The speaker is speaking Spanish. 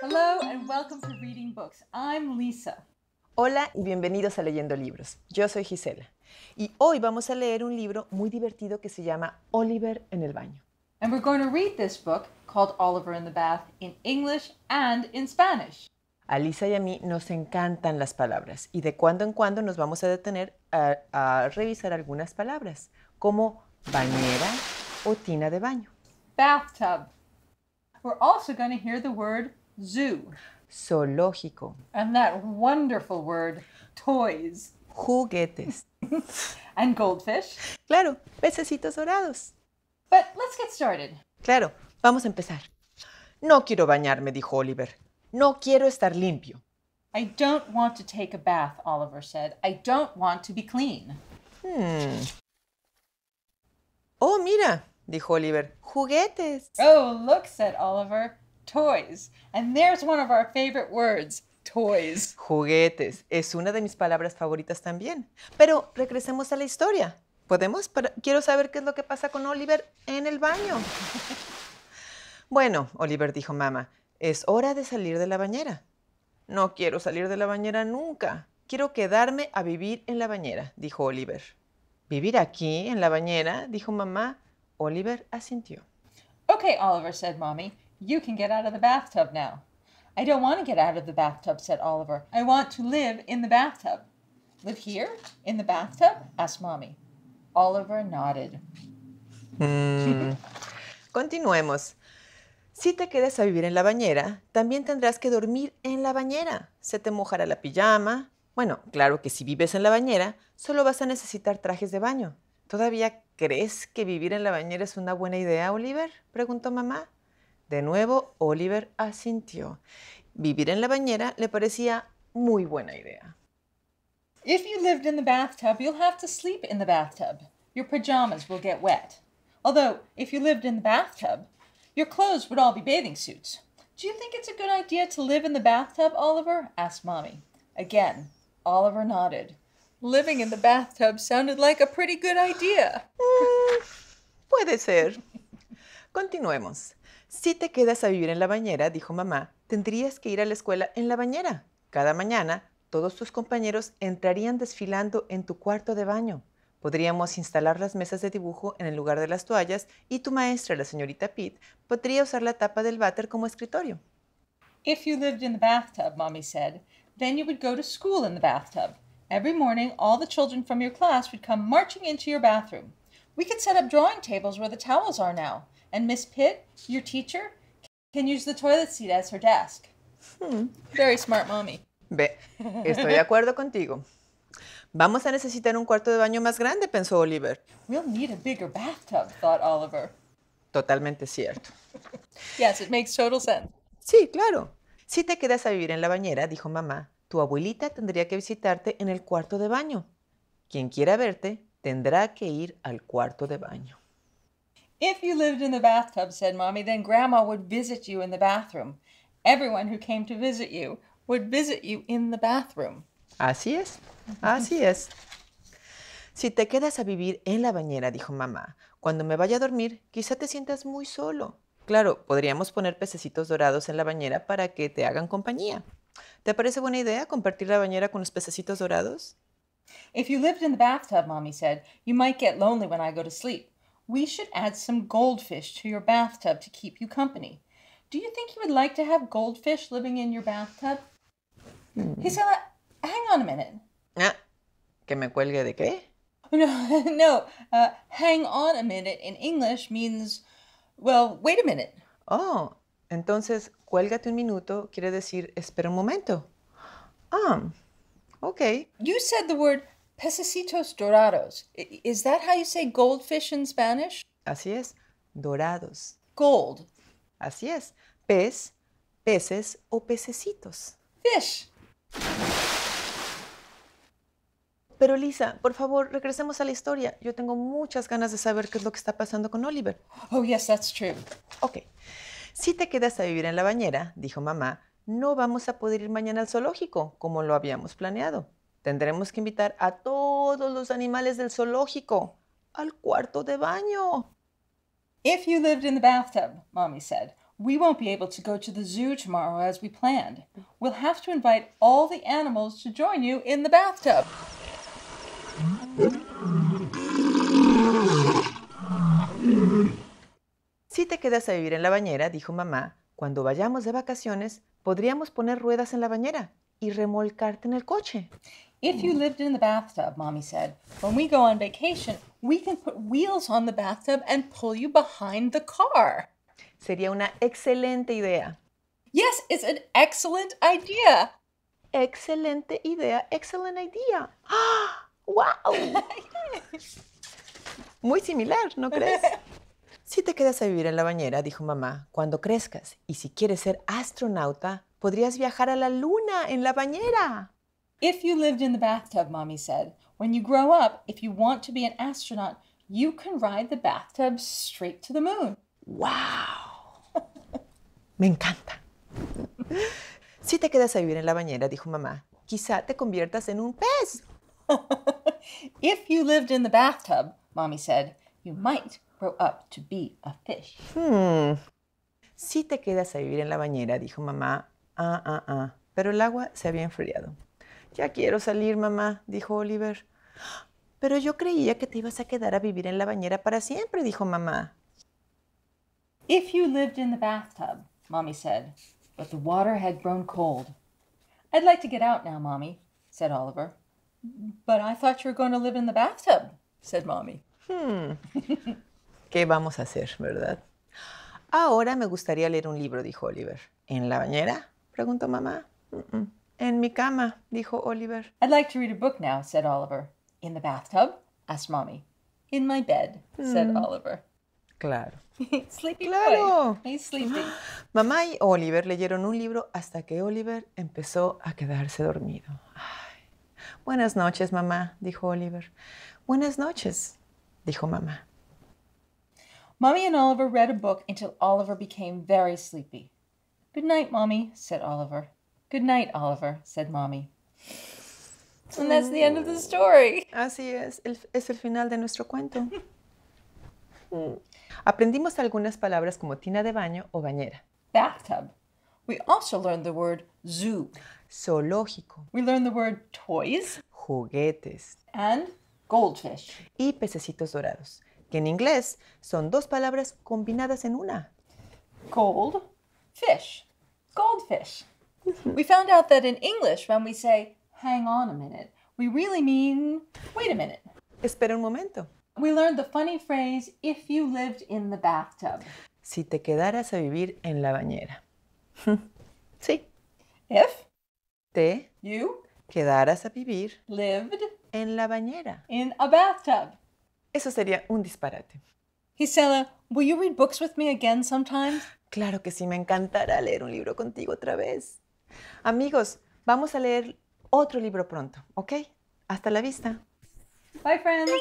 Hello and welcome to Reading Books. I'm Lisa. Hola y bienvenidos a Leyendo Libros. Yo soy Gisela y hoy vamos a leer un libro muy divertido que se llama Oliver en el baño. And we're going to read this book called Oliver in the Bath in English and in Spanish. A Lisa y a mí nos encantan las palabras y de cuando en cuando nos vamos a detener a, a revisar algunas palabras como bañera o tina de baño. Bathtub. We're also going to hear the word Zoo. Zoológico. And that wonderful word, toys. Juguetes. and goldfish. Claro, pececitos dorados. But let's get started. Claro, vamos a empezar. No quiero bañarme, dijo Oliver. No quiero estar limpio. I don't want to take a bath, Oliver said. I don't want to be clean. Hmm. Oh, mira, dijo Oliver. Juguetes. Oh, look, said Oliver. toys. And there's one of our favorite words, toys. Juguetes. Es una de mis palabras favoritas también. Pero regresemos a la historia. ¿Podemos? quiero saber qué es lo que pasa con Oliver en el baño. bueno, Oliver dijo mamá, es hora de salir de la bañera. No quiero salir de la bañera nunca. Quiero quedarme a vivir en la bañera, dijo Oliver. ¿Vivir aquí, en la bañera? dijo mamá. Oliver asintió. Okay, Oliver, said Mommy. You can get out of the bathtub now. I don't want to get out of the bathtub, said Oliver. I want to live in the bathtub. Live here? In the bathtub? asked Mommy. Oliver nodded. Mm. Continuemos. Si te quedas a vivir en la bañera, también tendrás que dormir en la bañera. Se te mojará la pijama. Bueno, claro que si vives en la bañera, solo vas a necesitar trajes de baño. ¿Todavía crees que vivir en la bañera es una buena idea, Oliver? preguntó mamá. De nuevo, Oliver asintió. Vivir en la bañera le parecía muy buena idea. If you lived in the bathtub, you'll have to sleep in the bathtub. Your pajamas will get wet. Although, if you lived in the bathtub, your clothes would all be bathing suits. Do you think it's a good idea to live in the bathtub, Oliver? asked Mommy. Again, Oliver nodded. Living in the bathtub sounded like a pretty good idea. Mm, puede ser. Continuemos. Si te quedas a vivir en la bañera, dijo mamá, tendrías que ir a la escuela en la bañera. Cada mañana, todos tus compañeros entrarían desfilando en tu cuarto de baño. Podríamos instalar las mesas de dibujo en el lugar de las toallas y tu maestra, la señorita Pitt, podría usar la tapa del váter como escritorio. If you lived in the bathtub, Mommy said, then you would go to school in the bathtub. Every morning, all the children from your class would come marching into your bathroom. We could set up drawing tables where the towels are now and Miss Pitt, your teacher, can use the toilet seat as her desk. Hmm. Very smart mommy. Ve, estoy de acuerdo contigo. Vamos a necesitar un cuarto de baño más grande, pensó Oliver. We'll need a bigger bathtub, thought Oliver. Totalmente cierto. yes, it makes total sense. Sí, claro. Si te quedas a vivir en la bañera, dijo mamá, tu abuelita tendría que visitarte en el cuarto de baño. Quien quiera verte tendrá que ir al cuarto de baño. If you lived in the bathtub, said Mommy, then Grandma would visit you in the bathroom. Everyone who came to visit you would visit you in the bathroom. Así es, así es. Si te quedas a vivir en la bañera, dijo mamá, cuando me vaya a dormir, quizá te sientas muy solo. Claro, podríamos poner pececitos dorados en la bañera para que te hagan compañía. ¿Te parece buena idea compartir la bañera con los pececitos dorados? If you lived in the bathtub, Mommy said, you might get lonely when I go to sleep we should add some goldfish to your bathtub to keep you company. Do you think you would like to have goldfish living in your bathtub? Mm. He said, hang on a minute. Ah, que me cuelgue de qué? No, no. Uh, hang on a minute in English means, well, wait a minute. Oh, entonces, cuélgate un minuto quiere decir espera un momento. Ah, um, okay. You said the word Pececitos dorados. Is that how you say goldfish in Spanish? Así es, dorados. Gold. Así es, pez, peces o pececitos. Fish. Pero Lisa, por favor, regresemos a la historia. Yo tengo muchas ganas de saber qué es lo que está pasando con Oliver. Oh, yes, that's true. Ok. Si te quedas a vivir en la bañera, dijo mamá, no vamos a poder ir mañana al zoológico, como lo habíamos planeado. Tendremos que invitar a todos los animales del zoológico al cuarto de baño. If you lived in the bathtub, Mommy said, we won't be able to go to the zoo tomorrow as we planned. We'll have to invite all the animals to join you in the bathtub. Si te quedas a vivir en la bañera, dijo mamá, cuando vayamos de vacaciones, podríamos poner ruedas en la bañera y remolcarte en el coche. If you mm. lived in the bathtub, mommy said, when we go on vacation, we can put wheels on the bathtub and pull you behind the car. Sería una excelente idea. Yes, it's an excellent idea. Excelente idea, excelente idea. ¡Ah! ¡Wow! Muy similar, ¿no crees? Si te quedas a vivir en la bañera, dijo mamá, cuando crezcas y si quieres ser astronauta, podrías viajar a la luna en la bañera. If you lived in the bathtub, Mommy said, when you grow up, if you want to be an astronaut, you can ride the bathtub straight to the moon. ¡Wow! Me encanta. si te quedas a vivir en la bañera, dijo mamá, quizá te conviertas en un pez. if you lived in the bathtub, Mommy said, you might grow up to be a fish. Hmm. Si te quedas a vivir en la bañera, dijo mamá, ah, ah, ah, pero el agua se había enfriado. Ya quiero salir, mamá, dijo Oliver. Pero yo creía que te ibas a quedar a vivir en la bañera para siempre, dijo mamá. If you lived in the bathtub, Mommy said, but the water had grown cold. I'd like to get out now, Mommy, said Oliver. But I thought you were going to live in the bathtub, said Mommy. Hmm. ¿Qué vamos a hacer, verdad? Ahora me gustaría leer un libro, dijo Oliver. ¿En la bañera? preguntó mamá. Mm En mi cama, dijo Oliver. I'd like to read a book now, said Oliver. In the bathtub? asked Mommy. In my bed, said mm. Oliver. Claro. sleepy claro. Boy. He's sleeping. Mamá y Oliver leyeron un libro hasta que Oliver empezó a quedarse dormido. Ay. Buenas noches, mamá, dijo Oliver. Buenas noches, dijo mamá. Mommy and Oliver read a book until Oliver became very sleepy. Good night, Mommy, said Oliver. Good night, Oliver, said mommy. And that's mm. Así es, el, es el final de nuestro cuento. Aprendimos algunas palabras como tina de baño o bañera. Bathtub. We also learned the word zoo. Zoológico. We learned the word toys. Juguetes. And goldfish. Y pececitos dorados, que en inglés son dos palabras combinadas en una. Gold, fish. Goldfish. we found out that in English, when we say hang on a minute, we really mean wait a minute. Espera un momento. We learned the funny phrase if you lived in the bathtub. Si te quedaras a vivir en la bañera. sí. If te you quedaras a vivir lived en la bañera. In a bathtub. Eso sería un disparate. Gisela, will you read books with me again sometimes? Claro que sí, me encantará leer un libro contigo otra vez. Amigos, vamos a leer otro libro pronto, ¿ok? Hasta la vista. Bye, friends.